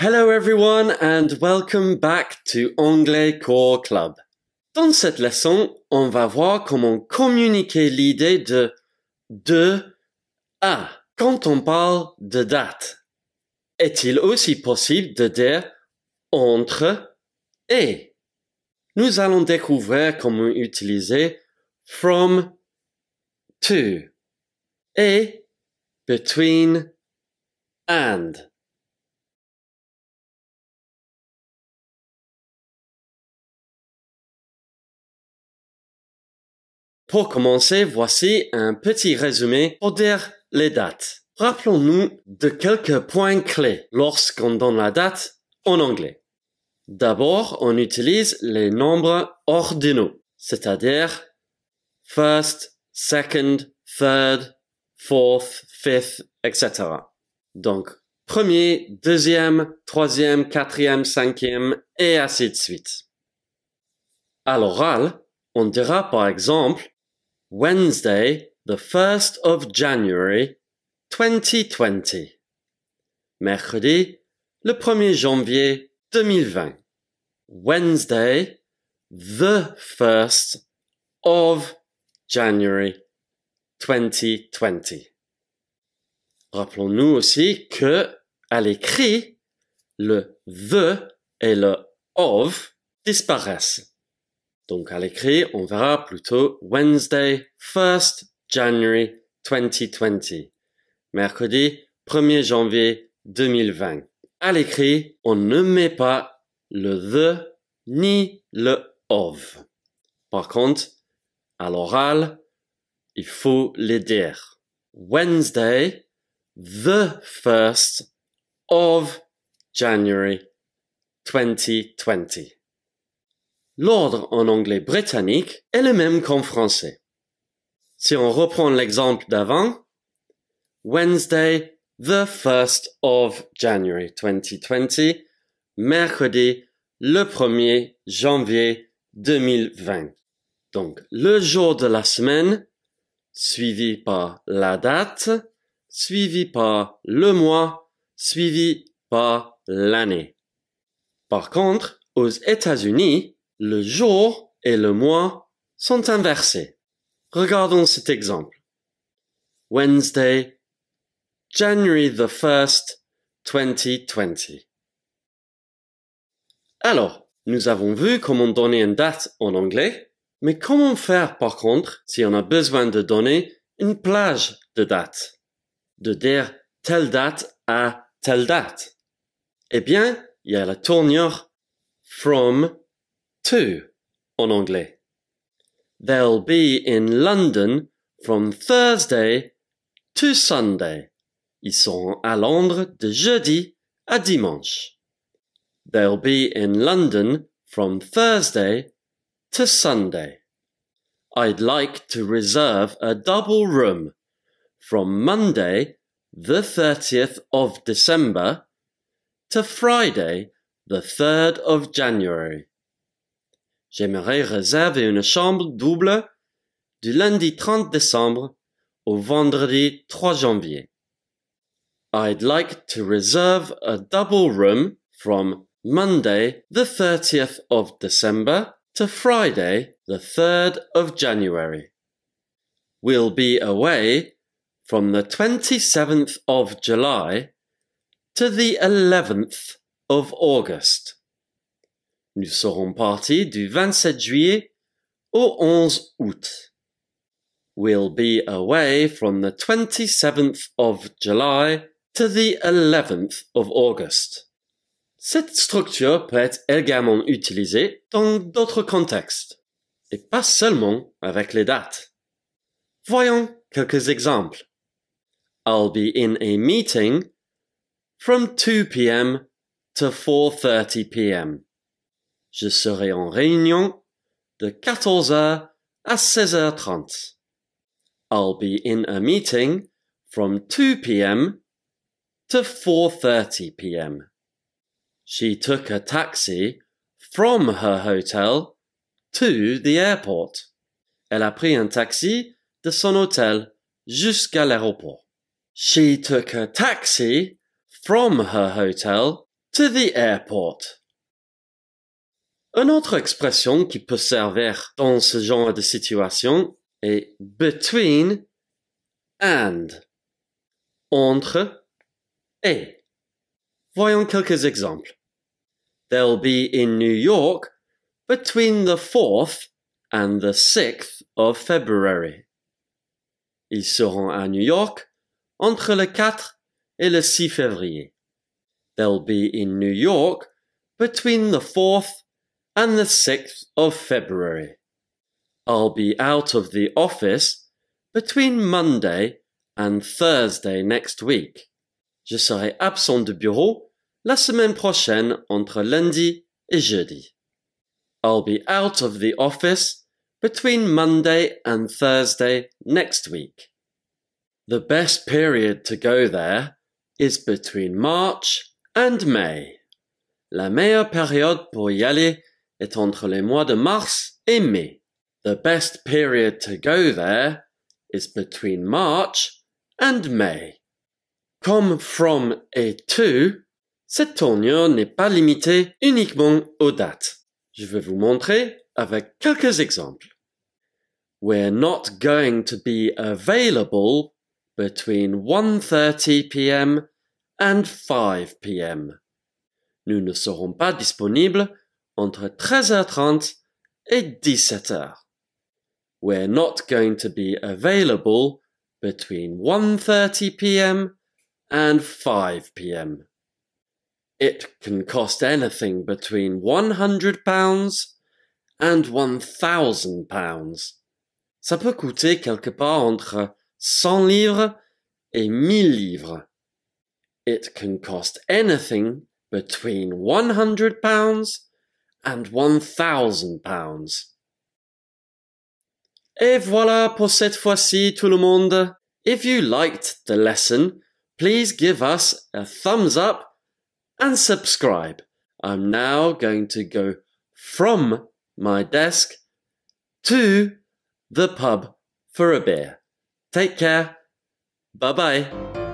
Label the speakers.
Speaker 1: Hello everyone and welcome back to Anglais Core Club. Dans cette leçon, on va voir comment communiquer l'idée de de à quand on parle de date. Est-il aussi possible de dire entre et? Nous allons découvrir comment utiliser from to et between and. Pour commencer, voici un petit résumé pour dire les dates. Rappelons-nous de quelques points clés lorsqu'on donne la date en anglais. D'abord, on utilise les nombres ordinaux, c'est-à-dire first, second, third, fourth, fifth, etc. Donc, premier, deuxième, troisième, quatrième, cinquième, et ainsi de suite. À l'oral, on dira par exemple Wednesday, the 1st of January 2020. Mercredi, le 1er janvier 2020. Wednesday, the 1st of January 2020. Rappelons-nous aussi que, à l'écrit, le the et le of disparaissent. Donc à l'écrit, on verra plutôt Wednesday, 1st January 2020. Mercredi, 1er janvier 2020. À l'écrit, on ne met pas le the ni le of. Par contre, à l'oral, il faut les dire. Wednesday, the 1st of January 2020 l'ordre en anglais britannique est le même qu'en français. Si on reprend l'exemple d'avant, Wednesday, the 1st of January 2020, mercredi, le 1er janvier 2020. Donc, le jour de la semaine, suivi par la date, suivi par le mois, suivi par l'année. Par contre, aux États-Unis, le jour et le mois sont inversés. Regardons cet exemple. Wednesday, January the 1st, 2020. Alors, nous avons vu comment donner une date en anglais, mais comment faire par contre si on a besoin de donner une plage de date? De dire telle date à telle date. Eh bien, il y a la tournure from 2 en anglais. They'll be in London from Thursday to Sunday. Ils sont à Londres de jeudi à dimanche. They'll be in London from Thursday to Sunday. I'd like to reserve a double room from Monday, the 30th of December, to Friday, the 3rd of January. J'aimerais réserver une chambre double du lundi 30 décembre au vendredi 3 janvier. I'd like to reserve a double room from Monday the 30th of December to Friday the 3rd of January. We'll be away from the 27th of July to the 11th of August. Nous serons partis du 27 juillet au 11 août. We'll be away from the 27th of July to the 11th of August. Cette structure peut être également utilisée dans d'autres contextes, et pas seulement avec les dates. Voyons quelques exemples. I'll be in a meeting from 2 p.m. to 4:30 p.m. Je serai en réunion de 14h à 16h30. I'll be in a meeting from 2 p.m. to 4.30 p.m. She took a taxi from her hotel to the airport. Elle a pris un taxi de son hôtel jusqu'à l'aéroport. She took a taxi from her hotel to the airport. Une autre expression qui peut servir dans ce genre de situation est between and, entre et. Voyons quelques exemples. They'll be in New York between the 4th and the 6th of February. Ils seront à New York entre le 4 et le 6 février. They'll be in New York between the 4th and the 6th of February. I'll be out of the office between Monday and Thursday next week. Je serai absent du bureau la semaine prochaine entre lundi et jeudi. I'll be out of the office between Monday and Thursday next week. The best period to go there is between March and May. La meilleure période pour y aller est entre les mois de mars et mai. The best period to go there is between March and May. Comme from et to, cette tournure n'est pas limitée uniquement aux dates. Je vais vous montrer avec quelques exemples. We're not going to be available between 1.30 p.m. and 5 p.m. Nous ne serons pas disponibles entre 13h30 et 17h. We're not going to be available between 1.30 p.m. and 5 p.m. It can cost anything between £100 and £1,000. Ça peut coûter quelque part entre 100 livres et 1000 livres. It can cost anything between £100 and one thousand pounds. Et voilà pour cette fois-ci tout le monde. If you liked the lesson, please give us a thumbs up and subscribe. I'm now going to go from my desk to the pub for a beer. Take care. Bye bye.